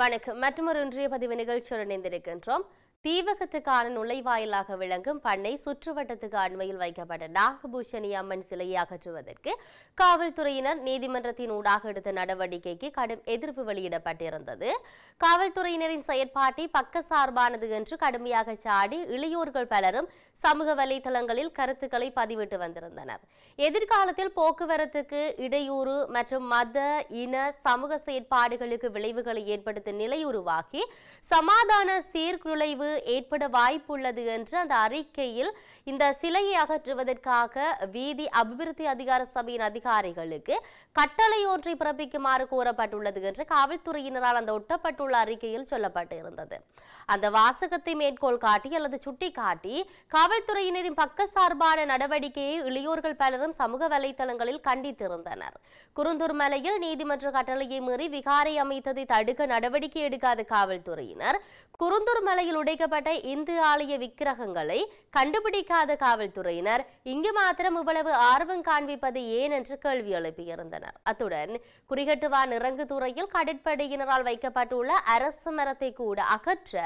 வணக்கம் மற்றொரு இன்றைய பதிவு நிகழ்ச்சியுடன் இணைந்திருக்கின்றோம் தீவகத்துக்கான நுழைவாயிலாக விளங்கும் பண்ணை சுற்றுவட்டத்துக்கு அண்மையில் வைக்கப்பட்ட நாகபூஷணி அம்மன் சிலையை அகற்றுவதற்கு காவல்துறையினர் நீதிமன்றத்தின் ஊடாக எடுத்த நடவடிக்கைக்கு கடும் எதிர்ப்பு வெளியிடப்பட்டிருந்தது காவல்துறையினரின் செயற்பாட்டை பக்க சார்பானது என்று கடுமையாக சாடி இளையோர்கள் பலரும் சமூக வலைதளங்களில் கருத்துக்களை பதிவிட்டு வந்திருந்தனர் எதிர்காலத்தில் போக்குவரத்துக்கு இடையூறு மற்றும் மத இன சமூக செயற்பாடுகளுக்கு விளைவுகளை ஏற்படுத்த நிலை உருவாக்கி சமாதான சீர்குலைவு ஏற்பட வாய்ப்புள்ளது என்று அந்த அறிக்கையில் இந்த சிலையை அகற்றுவதற்காக வீதி அபிவிருத்தி அதிகார சபையின் அதிகாரிகளுக்கு கட்டளை ஒன்றை பிறப்பிக்குமாறு கூறப்பட்டுள்ளது என்று காவல்துறையினரால் அந்த ஒட்டப்பட்டுள்ள அறிக்கையில் சொல்லப்பட்டு இருந்தது அந்த வாசகத்தை மேற்கோள் காட்டி அல்லது சுட்டிக்காட்டி காவல்துறையினரின் பக்க சார்பான நடவடிக்கையை இளையோர்கள் பலரும் சமூக வலைதளங்களில் கண்டித்திருந்தனர் குருந்தூர் மலையில் நீதிமன்ற கட்டளையை மீறி விகாரை அமைத்ததை தடுக்க நடவடிக்கை எடுக்காத காவல்துறையினர் குறுந்தூர் மலையில் உடைக்கப்பட்ட இந்து ஆலய விக்கிரகங்களை கண்டுபிடிக்க இல்லாத காவல்துறையினர் இங்கு மாத்திரம் இவ்வளவு ஆர்வம் காண்பிப்பது ஏன் என்று கேள்வி எழுப்பியிருந்தனர் அத்துடன் குறிகட்டுவான் இறங்கு துறையில் கடற்படையினரால் வைக்கப்பட்டுள்ள அரசு மரத்தை கூட அகற்ற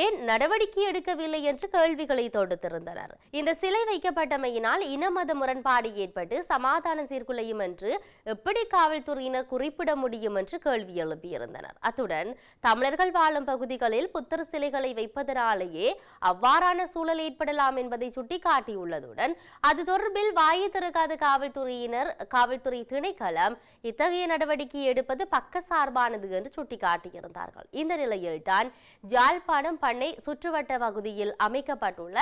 ஏன் நடவடிக்கை எடுக்கவில்லை என்று கேள்விகளை தொடுத்திருந்தனர் இந்த சிலை வைக்கப்பட்டமையினால் இனமத முரண்பாடு ஏற்பட்டு சமாதானம் சீர்குலையும் என்று எப்படி காவல்துறையினர் குறிப்பிட முடியும் என்று கேள்வி எழுப்பியிருந்தனர் அத்துடன் தமிழர்கள் வாழும் பகுதிகளில் புத்தர் சிலைகளை வைப்பதனாலேயே அவ்வாறான சூழல் ஏற்படலாம் என்பதை சுட்டிக்காட்டியுள்ளதுடன் அது தொடர்பில் வாயை திறக்காத காவல்துறையினர் காவல்துறை திணைக்களம் இத்தகைய நடவடிக்கை எடுப்பது பக்க சார்பானது என்று சுட்டிக்காட்டியிருந்தார்கள் இந்த நிலையில்தான் ஜாழ்ப்பாணம் சேலம் பண்ணை சுற்றுவட்ட பகுதியில் அமைக்கப்பட்டுள்ள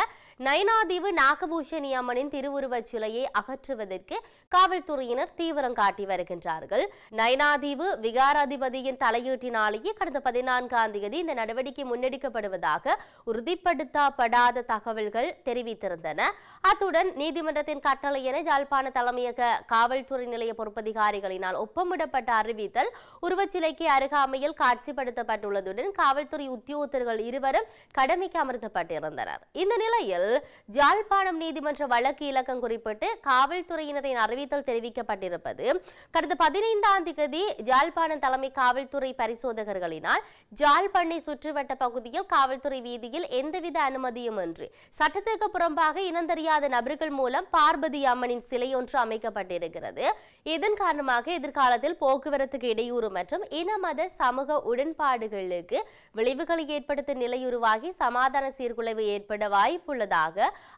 நயனாதீவு நாகபூஷணி அம்மனின் திருவுருவச் சிலையை அகற்றுவதற்கு காவல்துறையினர் தீவிரம் காட்டி வருகின்றார்கள் நயனாதீவு விகாராதிபதியின் தலையீட்டினாலேயே கடந்த பதினான்காம் தேதி இந்த நடவடிக்கை முன்னெடுக்கப்படுவதாக உறுதிப்படுத்தப்படாத தகவல்கள் தெரிவித்திருந்தன அத்துடன் நீதிமன்றத்தின் கட்டளை என யாழ்ப்பாண தலைமையக காவல்துறை நிலைய பொறுப்பதிகாரிகளினால் ஒப்பமிடப்பட்ட அறிவித்தல் உருவச்சிலைக்கு அருகாமையில் காட்சிப்படுத்தப்பட்டுள்ளதுடன் காவல்துறை உத்தியோகத்தர்கள் இருவர் இருவரும் கடமைக்கு அமர்த்தப்பட்டிருந்தனர் இந்த நிலையில் ஜாழ்ப்பாணம் நீதிமன்ற வழக்கு இலக்கம் குறிப்பிட்டு காவல்துறையினரின் அறிவித்தல் தெரிவிக்கப்பட்டிருப்பது கடந்த பதினைந்தாம் தேதி ஜாழ்ப்பாணம் தலைமை காவல்துறை பரிசோதகர்களினால் ஜாழ்பண்ணை சுற்றுவட்ட பகுதியில் காவல்துறை வீதியில் எந்தவித அனுமதியும் இன்றி சட்டத்திற்கு புறம்பாக இனந்தறியாத நபர்கள் மூலம் பார்வதி அம்மனின் சிலை ஒன்று அமைக்கப்பட்டிருக்கிறது இதன் காரணமாக எதிர்காலத்தில் போக்குவரத்துக்கு இடையூறு மற்றும் இன மத சமூக உடன்பாடுகளுக்கு விளைவுகளை ஏற்படுத்தும் நிலை நிலையுருவாகி சமாதான சீர்குலைவு ஏற்பட வாய்ப்புள்ளதாக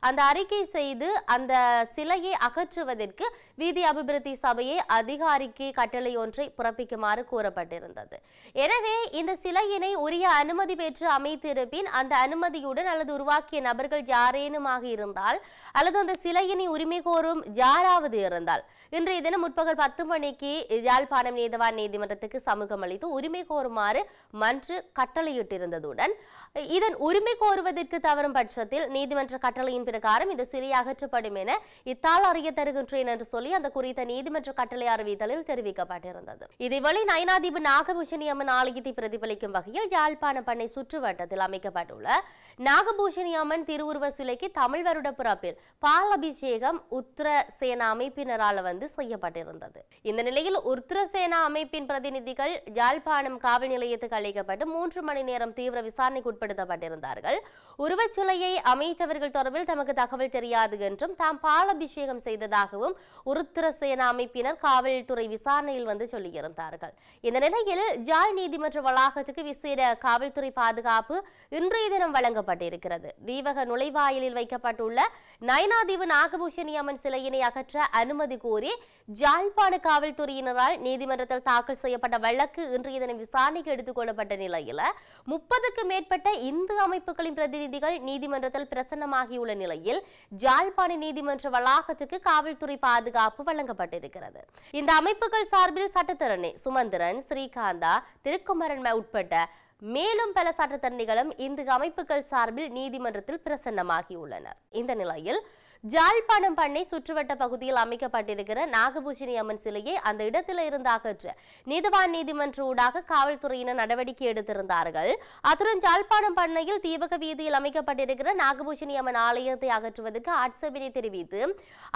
அந்த அறிக்கை செய்து அந்த சிலையை அகற்றுவதற்கு வீதி அபிவிருத்தி சபையை அதிகாரிக்கு கட்டளை ஒன்றை பிறப்பிக்குமாறு கூறப்பட்டிருந்தது எனவே இந்த சிலையினை உரிய அனுமதி பெற்று அமைத்திருப்பின் அந்த அனுமதியுடன் அல்லது உருவாக்கிய நபர்கள் யாரேனுமாக இருந்தால் அல்லது அந்த சிலையினை உரிமை கோரும் யாராவது இருந்தால் இன்றைய தினம் முற்பகல் பத்து மணிக்கு யாழ்ப்பாணம் நீதவான் நீதிமன்றத்துக்கு சமூகம் அளித்து உரிமை கோருமாறு மன்று கட்டளையிட்டிருந்ததுடன் இதன் உரிமை கோருவதற்கு தவறும் பட்சத்தில் நீதிமன்ற கட்டளையின் பிரகாரம் இந்த சிலை அகற்றப்படும் என இத்தால் அறிய தருகின்றேன் என்று சொல்லி அந்த குறித்த நீதிமன்ற கட்டளை அறிவித்தலில் தெரிவிக்கப்பட்டிருந்தது இதேவழி நயனாதிபு நாகபூஷணி அம்மன் ஆலயத்தை பிரதிபலிக்கும் வகையில் யாழ்ப்பாண பண்ணை சுற்றுவட்டத்தில் அமைக்கப்பட்டுள்ள நாகபூஷணி அம்மன் திருவுருவ சிலைக்கு தமிழ் வருட பிறப்பில் பால் அபிஷேகம் உத்தர அமைப்பினரால் வந்து செய்யப்பட்டிருந்தது இந்த நிலையில் உத்தர அமைப்பின் பிரதிநிதிகள் யாழ்ப்பாணம் காவல் நிலையத்துக்கு அழைக்கப்பட்டு மூன்று மணி நேரம் தீவிர விசாரணைக்குட்பட்டு கைப்படுத்தப்பட்டிருந்தார்கள் உருவச்சிலையை அமைத்தவர்கள் தொடர்பில் தமக்கு தகவல் தெரியாது என்றும் தாம் பாலபிஷேகம் செய்ததாகவும் உருத்திரசேன அமைப்பினர் காவல்துறை விசாரணையில் வந்து சொல்லியிருந்தார்கள் இந்த நிலையில் ஜாழ் நீதிமன்ற வளாகத்துக்கு விசேட காவல்துறை பாதுகாப்பு இன்றைய தினம் வழங்கப்பட்டிருக்கிறது தீவக நுழைவாயிலில் வைக்கப்பட்டுள்ள நயனாதீவு நாகபூஷணியம்மன் சிலையினை அகற்ற அனுமதி கோரி ஜாழ்ப்பாண காவல்துறையினரால் நீதிமன்றத்தில் தாக்கல் செய்யப்பட்ட வழக்கு இன்றைய தினம் விசாரணைக்கு எடுத்துக்கொள்ளப்பட்ட நிலையில் முப்பதுக்கு மேற்பட்ட இந்து அமைப்புகளின் பிரதிநிதிகள் நீதிமன்றத்தில் பிரசன்னமாகியுள்ள நிலையில் ஜாழ்ப்பாண நீதிமன்ற வளாகத்துக்கு காவல்துறை பாதுகாப்பு வழங்கப்பட்டிருக்கிறது இந்த அமைப்புகள் சார்பில் சட்டத்தரணி சுமந்திரன் ஸ்ரீகாந்தா திருக்குமரன் உட்பட்ட மேலும் பல சட்டத்தரணிகளும் இந்து அமைப்புகள் சார்பில் நீதிமன்றத்தில் பிரசன்னமாகியுள்ளனர் இந்த நிலையில் ஜாழ்ப்பாணம் பண்ணை சுற்றுவட்ட பகுதியில் அமைக்கப்பட்டிருக்கிற நாகபூஷணி அம்மன் சிலையை அந்த இடத்தில் இருந்து அகற்ற நீதிவான் நீதிமன்ற ஊடாக காவல்துறையினர் நடவடிக்கை எடுத்திருந்தார்கள் அத்துடன் ஜாழ்ப்பாணம் பண்ணையில் தீவக வீதியில் அமைக்கப்பட்டிருக்கிற நாகபூஷணி அம்மன் ஆலயத்தை அகற்றுவதற்கு ஆட்சேபனை தெரிவித்து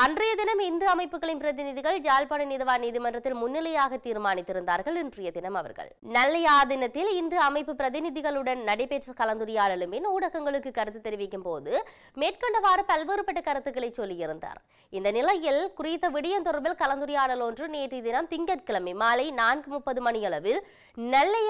அன்றைய தினம் இந்து அமைப்புகளின் பிரதிநிதிகள் ஜாழ்ப்பாண நீதிவான் நீதிமன்றத்தில் முன்னிலையாக தீர்மானித்திருந்தார்கள் இன்றைய தினம் அவர்கள் நல்ல தினத்தில் இந்து அமைப்பு பிரதிநிதிகளுடன் நடைபெற்ற கலந்துரையாடலுமே ஊடகங்களுக்கு கருத்து தெரிவிக்கும் போது மேற்கொண்டவாறு பல்வேறுபட்ட கருத்துக்கள் கருத்துக்களை சொல்லியிருந்தார் இந்த நிலையில் குறித்த விடயம் தொடர்பில் கலந்துரையாடல் ஒன்று நேற்றைய தினம் திங்கட்கிழமை மாலை நான்கு முப்பது மணியளவில் நெல்லை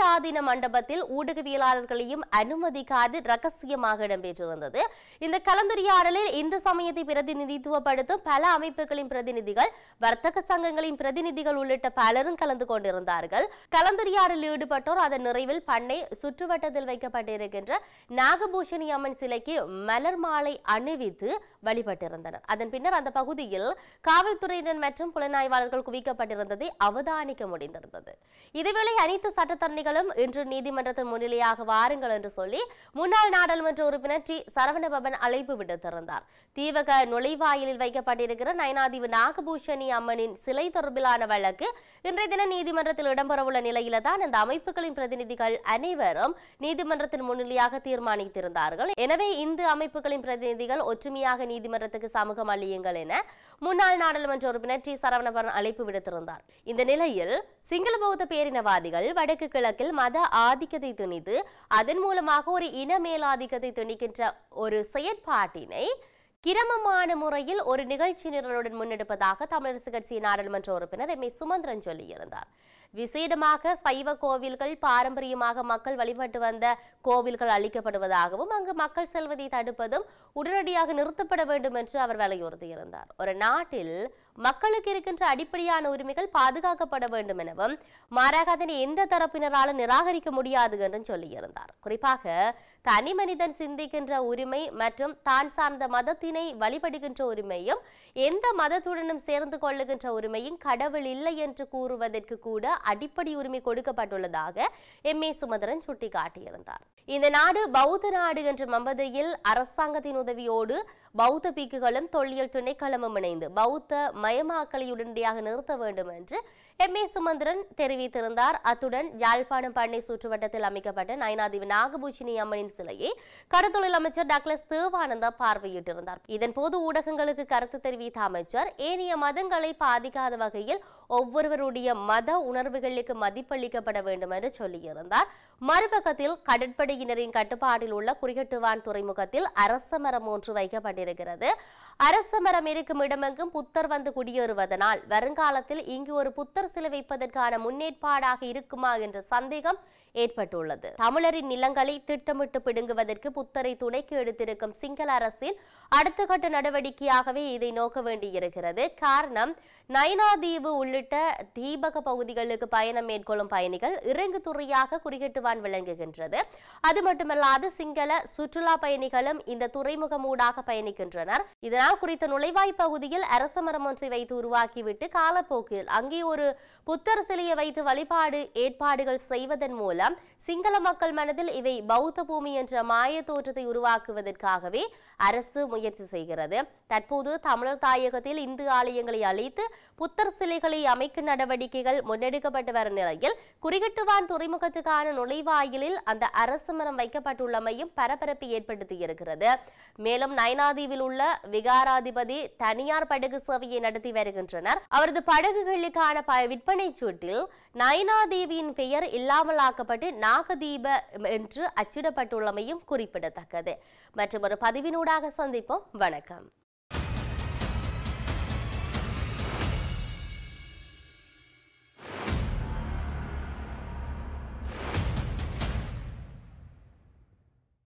மண்டபத்தில் ஊடகவியலாளர்களையும் அனுமதிக்காது ரகசியமாக இடம்பெற்று வந்தது இந்த கலந்துரையாடலில் இந்து சமயத்தை பிரதிநிதித்துவப்படுத்தும் பல அமைப்புகளின் பிரதிநிதிகள் வர்த்தக சங்கங்களின் பிரதிநிதிகள் உள்ளிட்ட பலரும் கலந்து கொண்டிருந்தார்கள் கலந்துரையாடலில் ஈடுபட்டோர் அதன் நிறைவில் பண்ணை சுற்றுவட்டத்தில் வைக்கப்பட்டிருக்கின்ற நாகபூஷணி அம்மன் சிலைக்கு மலர் மாலை அணிவித்து வழிபட்டிருந்தனர் அதன் பின்னர் அந்த பகுதியில் காவல்துறையினர் மற்றும் புலனாய்வாளர்கள் குவிக்கப்பட்டிருந்ததை அவதானிக்க முடிந்திருந்தது இதேவேளை அனைத்து சட்டத்தரணிகளும் இன்று நீதிமன்றத்தின் முன்னிலையாக வாருங்கள் என்று சொல்லி முன்னாள் நாடாளுமன்ற உறுப்பினர் டி சரவணபவன் அழைப்பு விடுத்திருந்தார் தீவக நுழைவாயிலில் வைக்கப்பட்டிருக்கிற நயனாதீவு நாகபூஷணி அம்மனின் சிலை தொடர்பிலான வழக்கு இன்றைய தினம் நீதிமன்றத்தில் இடம்பெறவுள்ள நிலையில தான் இந்த அமைப்புகளின் பிரதிநிதிகள் அனைவரும் நீதிமன்றத்தின் முன்னிலையாக தீர்மானித்திருந்தார்கள் எனவே இந்து அமைப்புகளின் பிரதிநிதிகள் ஒற்றுமையாக நீதிமன்றத்துக்கு சமூகம் அளியுங்கள் என முன்னாள் நாடாளுமன்ற உறுப்பினர் டி சரவணபரன் அழைப்பு விடுத்திருந்தார் இந்த நிலையில் சிங்கள பௌத்த பேரினவாதிகள் வடக்கு கிழக்கில் மத ஆதிக்கத்தை திணித்து அதன் மூலமாக ஒரு இன மேலாதிக்கத்தை திணிக்கின்ற ஒரு செயற்பாட்டினை கிரமமான முறையில் ஒரு நிகழ்ச்சி நிரலுடன் முன்னெடுப்பதாக தமிழரசு கட்சியின் நாடாளுமன்ற உறுப்பினர் எம் ஏ சுமந்திரன் சொல்லியிருந்தார் விசேடமாக சைவ கோவில்கள் பாரம்பரியமாக மக்கள் வழிபட்டு வந்த கோவில்கள் அளிக்கப்படுவதாகவும் அங்கு மக்கள் செல்வதை தடுப்பதும் உடனடியாக நிறுத்தப்பட வேண்டும் என்று அவர் வலியுறுத்தியிருந்தார் ஒரு நாட்டில் மக்களுக்கு இருக்கின்ற அடிப்படையான உரிமைகள் பாதுகாக்கப்பட வேண்டும் எனவும் மாறாக அதனை எந்த தரப்பினராலும் நிராகரிக்க முடியாது என்றும் சொல்லியிருந்தார் குறிப்பாக தனி மனிதன் சிந்திக்கின்ற உரிமை மற்றும் தான் சார்ந்த மதத்தினை வழிபடுகின்ற உரிமையும் எந்த மதத்துடனும் சேர்ந்து கொள்ளுகின்ற உரிமையும் கடவுள் இல்லை என்று கூறுவதற்கு கூட அடிப்படை உரிமை கொடுக்கப்பட்டுள்ளதாக எம் ஏ சுமதரன் சுட்டிக்காட்டியிருந்தார் இந்த நாடு பௌத்த நாடு என்ற மம்பதையில் அரசாங்கத்தின் உதவியோடு பௌத்த பீக்குகளும் தொல்லியல் திணைக்களமும் இணைந்து பௌத்த மயமாக்கலை உடனடியாக நிறுத்த வேண்டும் என்று எம் ஏ சுமந்திரன் தெரிவித்திருந்தார் அத்துடன் யாழ்ப்பாணம் பண்ணை சுற்றுவட்டத்தில் அமைக்கப்பட்ட நயனாதிவி நாகபூஷினி அம்மனின் சிலையை கடத்தொழில் அமைச்சர் டாக்லஸ் தேவானந்தா பார்வையிட்டிருந்தார் போது ஊடகங்களுக்கு கருத்து தெரிவித்த அமைச்சர் ஏனைய மதங்களை பாதிக்காத வகையில் ஒவ்வொருவருடைய மத உணர்வுகளுக்கு மதிப்பளிக்கப்பட வேண்டும் என்று சொல்லியிருந்தார் மறுபக்கத்தில் கடற்படையினரின் கட்டுப்பாட்டில் உள்ள குறிகட்டுவான் துறைமுகத்தில் அரச மரம் ஒன்று வைக்கப்பட்டிருக்கிறது அரச மரம் இருக்கும் இடமெங்கும் புத்தர் வந்து குடியேறுவதனால் வருங்காலத்தில் இங்கு ஒரு புத்தர் சிலை வைப்பதற்கான முன்னேற்பாடாக இருக்குமா என்ற சந்தேகம் ஏற்பட்டுள்ளது தமிழரின் நிலங்களை திட்டமிட்டு பிடுங்குவதற்கு புத்தரை துணைக்கு எடுத்திருக்கும் சிங்கள அரசின் அடுத்த கட்ட நடவடிக்கையாகவே இதை நோக்க வேண்டியிருக்கிறது காரணம் நயனாதீவு உள்ளிட்ட தீபக பகுதிகளுக்கு பயணம் மேற்கொள்ளும் பயணிகள் இறங்கு துறையாக குறியீட்டுவான் விளங்குகின்றது அது மட்டுமல்லாது சிங்கள சுற்றுலா பயணிகளும் இந்த துறைமுகம் ஊடாக பயணிக்கின்றனர் இதனால் குறித்த நுழைவாய் பகுதியில் அரச மரம் ஒன்றை வைத்து உருவாக்கிவிட்டு காலப்போக்கில் அங்கே ஒரு புத்தர் சிலையை வைத்து வழிபாடு ஏற்பாடுகள் செய்வதன் மூலம் மூலம் சிங்கள மக்கள் மனதில் இவை பௌத்த பூமி என்ற மாய தோற்றத்தை உருவாக்குவதற்காகவே அரசு முயற்சி செய்கிறது தற்போது தமிழர் தாயகத்தில் இந்து ஆலயங்களை அழித்து புத்தர் சிலைகளை அமைக்கும் நடவடிக்கைகள் முன்னெடுக்கப்பட்டு வரும் நிலையில் குறிகட்டுவான் துறைமுகத்துக்கான நுழைவாயிலில் அந்த அரசு மரம் வைக்கப்பட்டுள்ளமையும் பரபரப்பை ஏற்படுத்தியிருக்கிறது மேலும் நயனாதீவில் உள்ள விகாராதிபதி தனியார் படகு சேவையை நடத்தி வருகின்றனர் அவரது படகுகளுக்கான விற்பனை சூட்டில் நயனாதேவியின் பெயர் இல்லாமலாக்கப்பட்டு நாகதீப என்று அச்சிடப்பட்டுள்ளமையும் குறிப்பிடத்தக்கது மற்றும் ஒரு பதிவினூடாக சந்திப்போம் வணக்கம்